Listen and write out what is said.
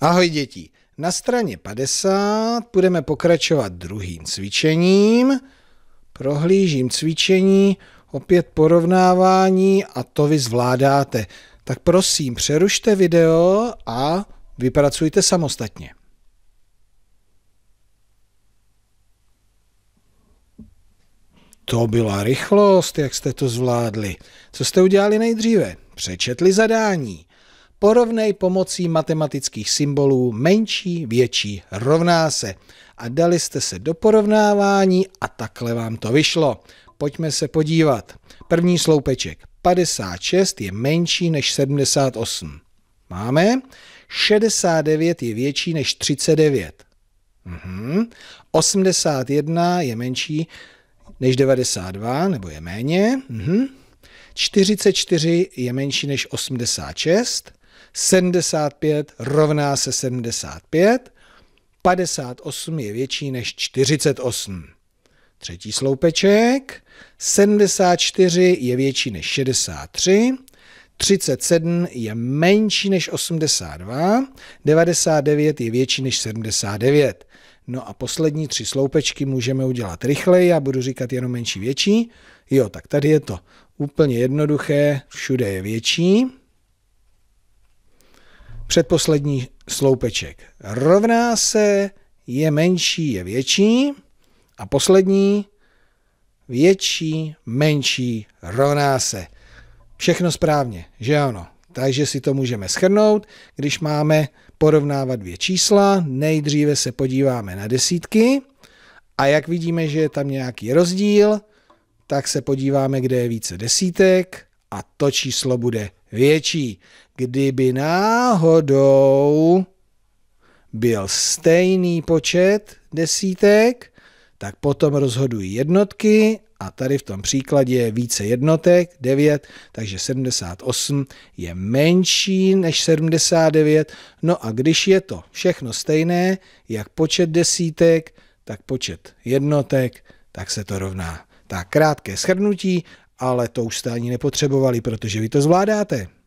Ahoj děti, na straně 50 budeme pokračovat druhým cvičením. Prohlížím cvičení, opět porovnávání a to vy zvládáte. Tak prosím, přerušte video a vypracujte samostatně. To byla rychlost, jak jste to zvládli. Co jste udělali nejdříve? Přečetli zadání. Porovnej pomocí matematických symbolů menší, větší, rovná se. A dali jste se do porovnávání a takhle vám to vyšlo. Pojďme se podívat. První sloupeček. 56 je menší než 78. Máme. 69 je větší než 39. Mhm. 81 je menší než 92, nebo je méně. Mhm. 44 je menší než 86. 75 rovná se 75, 58 je větší než 48. Třetí sloupeček, 74 je větší než 63, 37 je menší než 82, 99 je větší než 79. No a poslední tři sloupečky můžeme udělat rychleji, já budu říkat jenom menší, větší. Jo, tak tady je to úplně jednoduché, všude je větší předposlední sloupeček. Rovná se, je menší, je větší. A poslední, větší, menší, rovná se. Všechno správně, že ano? Takže si to můžeme schrnout, když máme porovnávat dvě čísla. Nejdříve se podíváme na desítky a jak vidíme, že je tam nějaký rozdíl, tak se podíváme, kde je více desítek a to číslo bude větší. Kdyby náhodou byl stejný počet desítek, tak potom rozhodují jednotky a tady v tom příkladě je více jednotek, 9, takže 78 je menší než 79. No a když je to všechno stejné, jak počet desítek, tak počet jednotek, tak se to rovná. Tak krátké shrnutí ale to už jste ani nepotřebovali, protože vy to zvládáte.